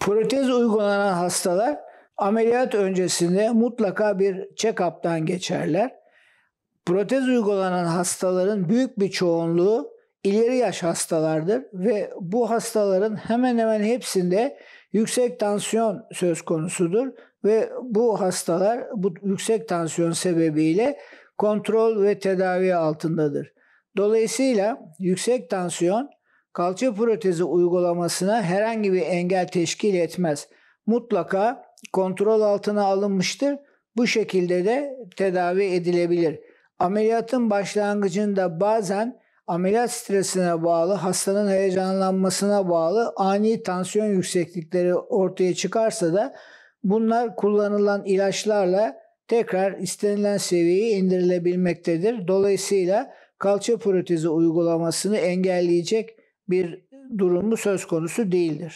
Protez uygulanan hastalar ameliyat öncesinde mutlaka bir check-up'tan geçerler. Protez uygulanan hastaların büyük bir çoğunluğu ileri yaş hastalardır ve bu hastaların hemen hemen hepsinde yüksek tansiyon söz konusudur ve bu hastalar bu yüksek tansiyon sebebiyle kontrol ve tedavi altındadır. Dolayısıyla yüksek tansiyon kalça protezi uygulamasına herhangi bir engel teşkil etmez. Mutlaka kontrol altına alınmıştır. Bu şekilde de tedavi edilebilir. Ameliyatın başlangıcında bazen ameliyat stresine bağlı, hastanın heyecanlanmasına bağlı ani tansiyon yükseklikleri ortaya çıkarsa da bunlar kullanılan ilaçlarla tekrar istenilen seviyeye indirilebilmektedir. Dolayısıyla kalça protezi uygulamasını engelleyecek bir durumu söz konusu değildir.